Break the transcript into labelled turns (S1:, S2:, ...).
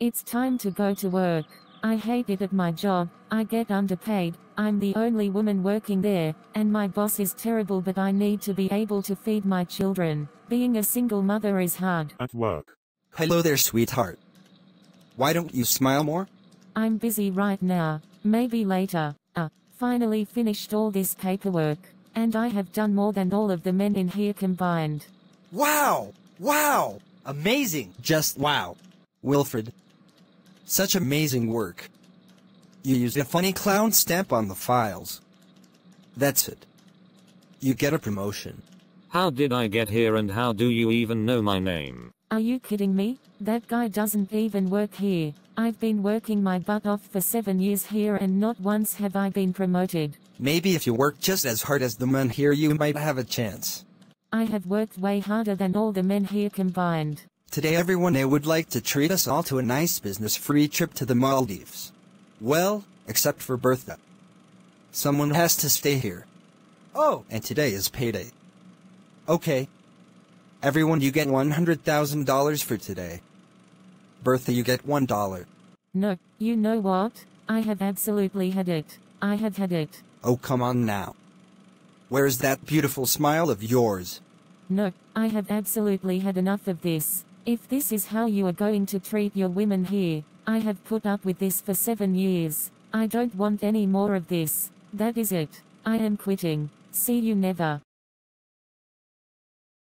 S1: It's time to go to work. I hate it at my job, I get underpaid, I'm the only woman working there, and my boss is terrible but I need to be able to feed my children. Being a single mother is hard.
S2: At work. Hello there sweetheart. Why don't you smile more?
S1: I'm busy right now, maybe later. Uh, finally finished all this paperwork, and I have done more than all of the men in here combined.
S2: Wow! Wow! Amazing! Just wow! Wilfred, such amazing work. You used a funny clown stamp on the files. That's it. You get a promotion. How did I get here and how do you even know my name?
S1: Are you kidding me? That guy doesn't even work here. I've been working my butt off for seven years here and not once have I been promoted.
S2: Maybe if you work just as hard as the men here you might have a chance.
S1: I have worked way harder than all the men here combined.
S2: Today everyone they would like to treat us all to a nice business-free trip to the Maldives. Well, except for Bertha. Someone has to stay here. Oh, and today is payday. Okay. Everyone you get $100,000 for today. Bertha you get $1.
S1: No, you know what? I have absolutely had it. I have had it.
S2: Oh come on now. Where's that beautiful smile of yours?
S1: No, I have absolutely had enough of this. If this is how you are going to treat your women here, I have put up with this for seven years. I don't want any more of this. That is it. I am quitting. See you never.